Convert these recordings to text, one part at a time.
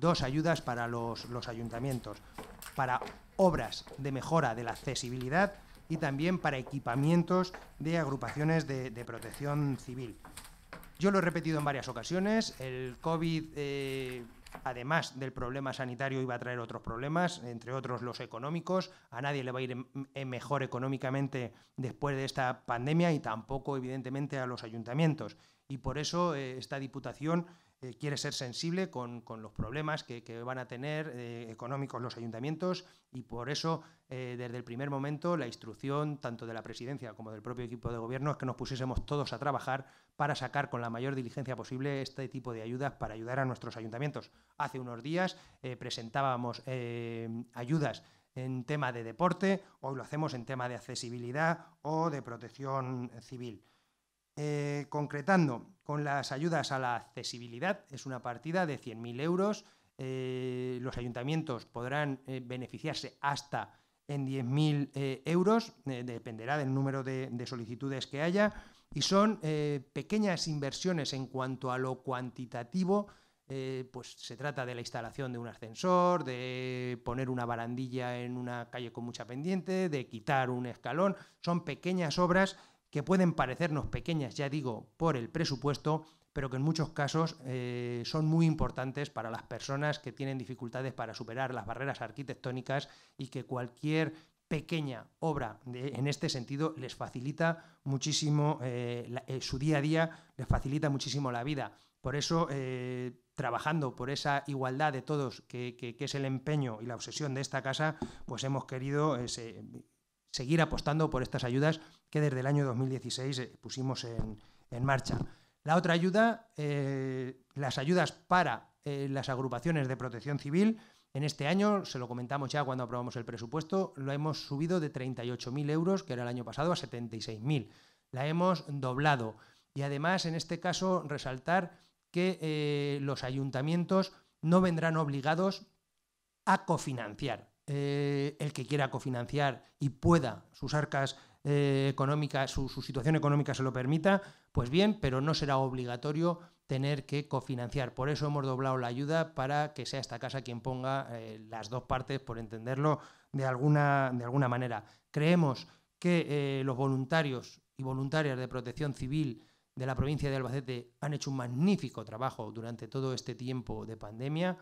Dos ayudas para los, ayuntamientos, para obras de mejora de la accesibilidad y también para equipamientos de agrupaciones de, protección civil. Yo lo he repetido en varias ocasiones, el COVID, eh, además del problema sanitario, iba a traer otros problemas, entre otros los económicos. A nadie le va a ir mejor económicamente después de esta pandemia y tampoco, evidentemente, a los ayuntamientos y por eso eh, esta Diputación eh, quiere ser sensible con, los problemas que, van a tener eh, económicos los ayuntamientos y por eso desde el primer momento la instrucción tanto de la presidencia como del propio equipo de gobierno es que nos pusiésemos todos a trabajar para sacar con la mayor diligencia posible este tipo de ayudas para ayudar a nuestros ayuntamientos. Hace unos días presentábamos ayudas en tema de deporte, hoy lo hacemos en tema de accesibilidad o de protección civil. Eh, concretando, con las ayudas a la accesibilidad, es una partida de 100.000 euros. Eh, los ayuntamientos podrán eh, beneficiarse hasta en 10.000 euros, dependerá del número de, de, solicitudes que haya, y son pequeñas inversiones en cuanto a lo cuantitativo. pues se trata de la instalación de un ascensor, de poner una barandilla en una calle con mucha pendiente, de quitar un escalón. Son pequeñas obras que pueden parecernos pequeñas, ya digo, por el presupuesto, pero que en muchos casos eh, son muy importantes para las personas que tienen dificultades para superar las barreras arquitectónicas y que cualquier pequeña obra en este sentido les facilita muchísimo eh, eh, su día a día, les facilita muchísimo la vida. Por eso, trabajando por esa igualdad de todos, que, es el empeño y la obsesión de esta casa, pues hemos querido seguir apostando por estas ayudas que desde el año 2016 eh, pusimos en, marcha. La otra ayuda, eh, las ayudas para eh, las agrupaciones de protección civil. En este año, se lo comentamos ya cuando aprobamos el presupuesto, lo hemos subido de 38.000 euros, que era el año pasado, a 76.000. La hemos doblado. Y además, en este caso, resaltar que los ayuntamientos no vendrán obligados a cofinanciar. Eh, el que quiera cofinanciar y pueda, sus arcas eh, económicas, su, situación económica se lo permita, pues bien, pero no será obligatorio tener que cofinanciar. Por eso hemos doblado la ayuda para que sea esta casa quien ponga eh, las dos partes, por entenderlo de alguna, de alguna manera. Creemos que los voluntarios y voluntarias de protección civil de la provincia de Albacete han hecho un magnífico trabajo durante todo este tiempo de pandemia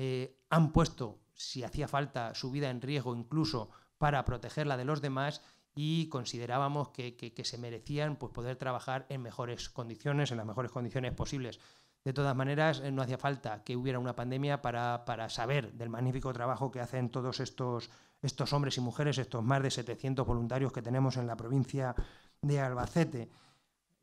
eh, han puesto, si hacía falta, su vida en riesgo incluso para protegerla de los demás y considerábamos que, se merecían pues, poder trabajar en mejores condiciones, en las mejores condiciones posibles. De todas maneras, eh, no hacía falta que hubiera una pandemia para, saber del magnífico trabajo que hacen todos estos, estos hombres y mujeres, estos más de 700 voluntarios que tenemos en la provincia de Albacete.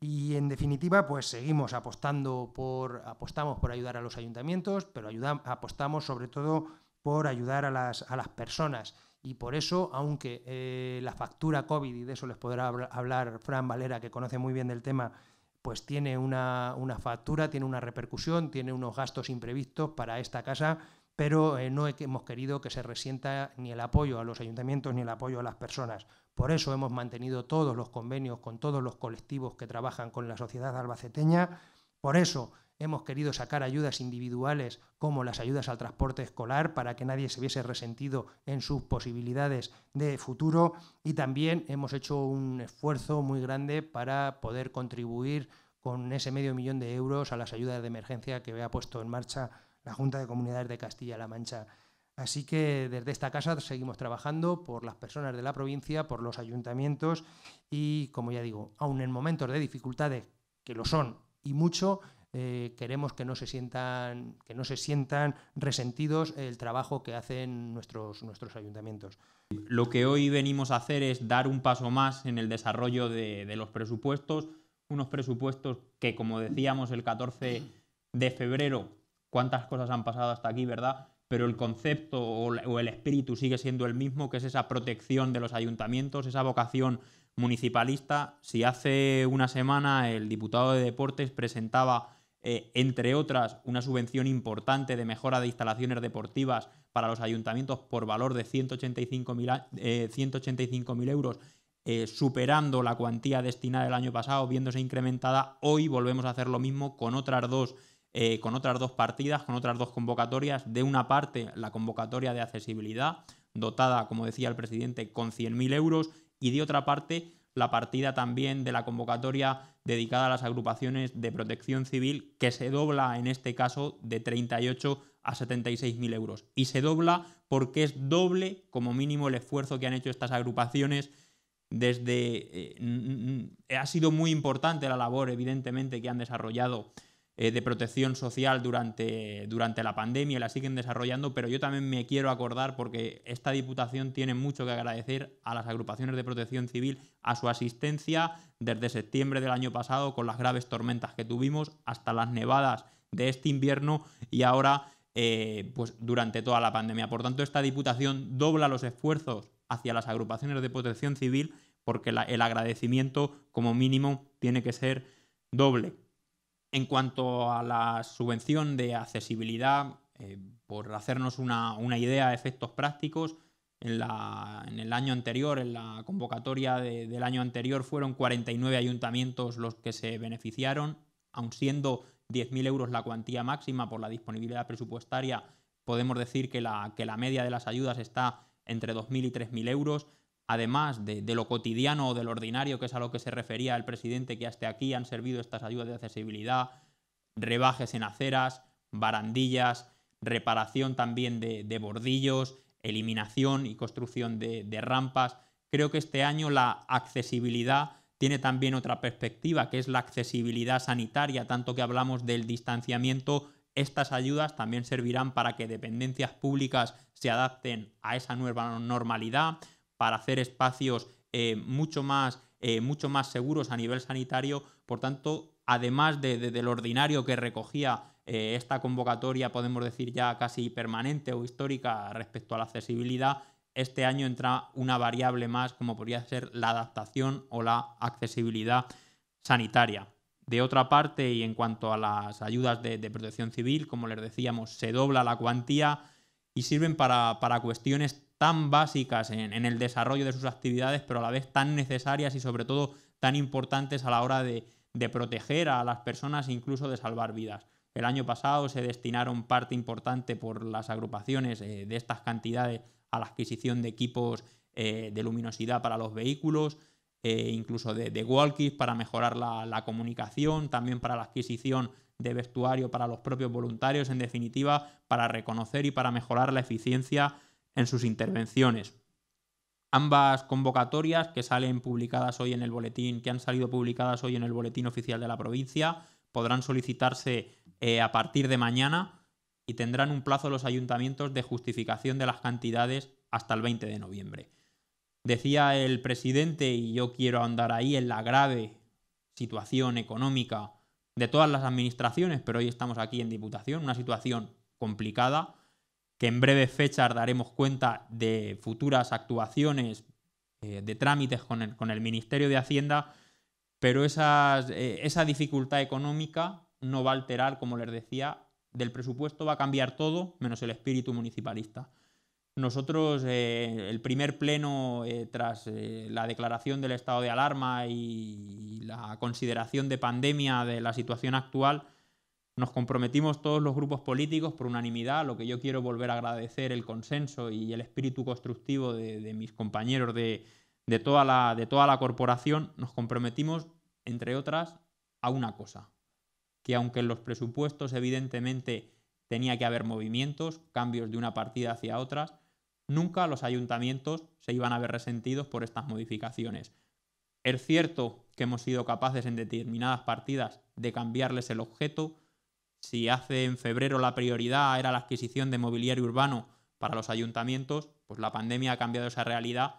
Y en definitiva, pues seguimos apostando por, apostamos por ayudar a los ayuntamientos, pero apostamos sobre todo por ayudar a las, a las personas. Y por eso, aunque eh, la factura COVID, y de eso les podrá hablar Fran Valera, que conoce muy bien del tema, pues tiene una, una factura, tiene una repercusión, tiene unos gastos imprevistos para esta casa pero eh, no hemos querido que se resienta ni el apoyo a los ayuntamientos ni el apoyo a las personas. Por eso hemos mantenido todos los convenios con todos los colectivos que trabajan con la sociedad albaceteña. Por eso hemos querido sacar ayudas individuales como las ayudas al transporte escolar para que nadie se viese resentido en sus posibilidades de futuro y también hemos hecho un esfuerzo muy grande para poder contribuir con ese medio millón de euros a las ayudas de emergencia que ha puesto en marcha la Junta de Comunidades de Castilla-La Mancha. Así que desde esta casa seguimos trabajando por las personas de la provincia, por los ayuntamientos y, como ya digo, aun en momentos de dificultades, que lo son y mucho, eh, queremos que no se sientan, que no se sientan resentidos el trabajo que hacen nuestros, nuestros ayuntamientos. Lo que hoy venimos a hacer es dar un paso más en el desarrollo de, de los presupuestos, unos presupuestos que, como decíamos el 14 de febrero, cuántas cosas han pasado hasta aquí, ¿verdad? Pero el concepto o el espíritu sigue siendo el mismo, que es esa protección de los ayuntamientos, esa vocación municipalista. Si hace una semana el diputado de Deportes presentaba, eh, entre otras, una subvención importante de mejora de instalaciones deportivas para los ayuntamientos por valor de 185.000 185 eh, euros, eh, superando la cuantía destinada el año pasado, viéndose incrementada, hoy volvemos a hacer lo mismo con otras dos eh, con otras dos partidas, con otras dos convocatorias. De una parte, la convocatoria de accesibilidad, dotada, como decía el presidente, con 100.000 euros, y de otra parte, la partida también de la convocatoria dedicada a las agrupaciones de protección civil, que se dobla en este caso de 38 a 76.000 euros. Y se dobla porque es doble como mínimo el esfuerzo que han hecho estas agrupaciones desde... Eh, ha sido muy importante la labor, evidentemente, que han desarrollado eh, de protección social durante, durante la pandemia, y la siguen desarrollando, pero yo también me quiero acordar porque esta Diputación tiene mucho que agradecer a las agrupaciones de protección civil, a su asistencia desde septiembre del año pasado con las graves tormentas que tuvimos hasta las nevadas de este invierno y ahora eh, pues durante toda la pandemia. Por tanto, esta Diputación dobla los esfuerzos hacia las agrupaciones de protección civil porque el agradecimiento como mínimo tiene que ser doble. En cuanto a la subvención de accesibilidad, eh, por hacernos una, idea de efectos prácticos, en, la, el año anterior, en la convocatoria del año anterior, fueron 49 ayuntamientos los que se beneficiaron, aun siendo 10.000 euros la cuantía máxima por la disponibilidad presupuestaria, podemos decir que la, que la media de las ayudas está entre 2.000 y 3.000 euros además de, lo cotidiano o de lo ordinario, que es a lo que se refería el presidente, que hasta aquí han servido estas ayudas de accesibilidad, rebajes en aceras, barandillas, reparación también de, bordillos, eliminación y construcción de, rampas. Creo que este año la accesibilidad tiene también otra perspectiva, que es la accesibilidad sanitaria, tanto que hablamos del distanciamiento. Estas ayudas también servirán para que dependencias públicas se adapten a esa nueva normalidad, para hacer espacios eh, mucho, más, eh, mucho más seguros a nivel sanitario. Por tanto, además de, del ordinario que recogía eh, esta convocatoria, podemos decir ya casi permanente o histórica respecto a la accesibilidad, este año entra una variable más como podría ser la adaptación o la accesibilidad sanitaria. De otra parte, y en cuanto a las ayudas de protección civil, como les decíamos, se dobla la cuantía y sirven para, cuestiones tan básicas en, el desarrollo de sus actividades, pero a la vez tan necesarias y sobre todo tan importantes a la hora de, proteger a las personas e incluso de salvar vidas. El año pasado se destinaron parte importante por las agrupaciones eh, de estas cantidades a la adquisición de equipos eh, de luminosidad para los vehículos, eh, incluso de, walkies para mejorar la comunicación, también para la adquisición de vestuario para los propios voluntarios, en definitiva, para reconocer y para mejorar la eficiencia en sus intervenciones. Ambas convocatorias que salen publicadas hoy en el boletín, que han salido publicadas hoy en el boletín oficial de la provincia, podrán solicitarse eh, a partir de mañana y tendrán un plazo los ayuntamientos de justificación de las cantidades hasta el 20 de noviembre. Decía el presidente, y yo quiero andar ahí, en la grave situación económica de todas las administraciones, pero hoy estamos aquí en Diputación, una situación complicada, que en breves fechas daremos cuenta de futuras actuaciones, eh, de trámites con el, con Ministerio de Hacienda, pero eh, esa dificultad económica no va a alterar, como les decía, del presupuesto va a cambiar todo menos el espíritu municipalista. Nosotros, eh, el primer pleno eh, tras eh, la declaración del estado de alarma y, la consideración de pandemia de la situación actual, nos comprometimos todos los grupos políticos por unanimidad, lo que yo quiero volver a agradecer el consenso y el espíritu constructivo de, mis compañeros de, toda la, de toda la corporación, nos comprometimos, entre otras, a una cosa, que aunque en los presupuestos evidentemente tenía que haber movimientos, cambios de una partida hacia otra, nunca los ayuntamientos se iban a ver resentidos por estas modificaciones. Es cierto que hemos sido capaces en determinadas partidas de cambiarles el objeto. Si hace en febrero la prioridad era la adquisición de mobiliario urbano para los ayuntamientos, pues la pandemia ha cambiado esa realidad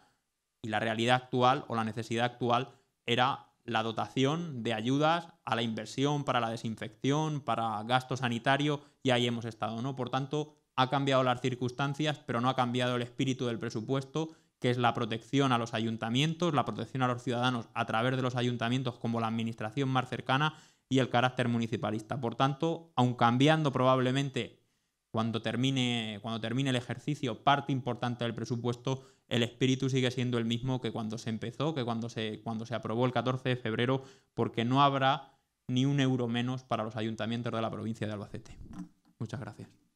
y la realidad actual o la necesidad actual era la dotación de ayudas a la inversión para la desinfección, para gasto sanitario, y ahí hemos estado, ¿no? Por tanto, ha cambiado las circunstancias, pero no ha cambiado el espíritu del presupuesto, que es la protección a los ayuntamientos, la protección a los ciudadanos a través de los ayuntamientos como la administración más cercana y el carácter municipalista. Por tanto, aun cambiando probablemente cuando termine, cuando termine el ejercicio parte importante del presupuesto, el espíritu sigue siendo el mismo que cuando se empezó, que cuando se, cuando se aprobó el 14 de febrero, porque no habrá ni un euro menos para los ayuntamientos de la provincia de Albacete. Muchas gracias.